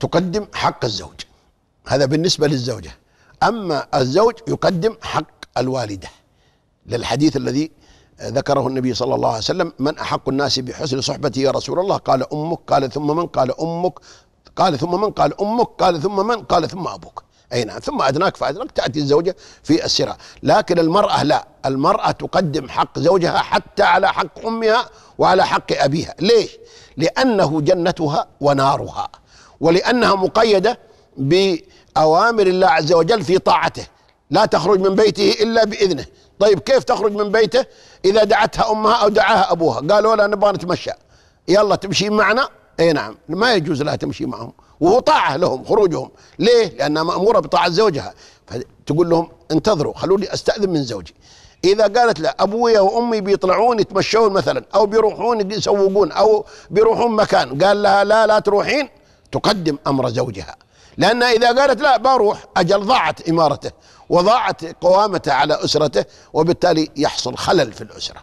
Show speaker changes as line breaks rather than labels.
تقدم حق الزوج هذا بالنسبة للزوجة أما الزوج يقدم حق الوالدة للحديث الذي ذكره النبي صلى الله عليه وسلم من أحق الناس بحسن صحبتي يا رسول الله قال أمك قال ثم من قال أمك قال ثم من قال أمك قال ثم من قال ثم أبوك أي نعم ثم أدناك فأدناك تأتي الزوجة في السراء لكن المرأة لا المرأة تقدم حق زوجها حتى على حق أمها وعلى حق أبيها ليش؟ لأنه جنتها ونارها ولأنها مقيدة بأوامر الله عز وجل في طاعته لا تخرج من بيته إلا بإذنه طيب كيف تخرج من بيته إذا دعتها أمها أو دعاها أبوها قالوا لا نبغى نتمشى يلا تمشي معنا اي نعم ما يجوز لها تمشي معهم وهو طاعة لهم خروجهم ليه لأنها مأمورة بطاعة زوجها فتقول لهم انتظروا خلوني أستأذن من زوجي إذا قالت لا أبويا وأمي بيطلعون يتمشون مثلا أو بيروحون يسوقون أو بيروحون مكان قال لها لا لا تروحين تقدم امر زوجها لانها اذا قالت لا بروح اجل ضاعت امارته وضاعت قوامته على اسرته وبالتالي يحصل خلل في الاسره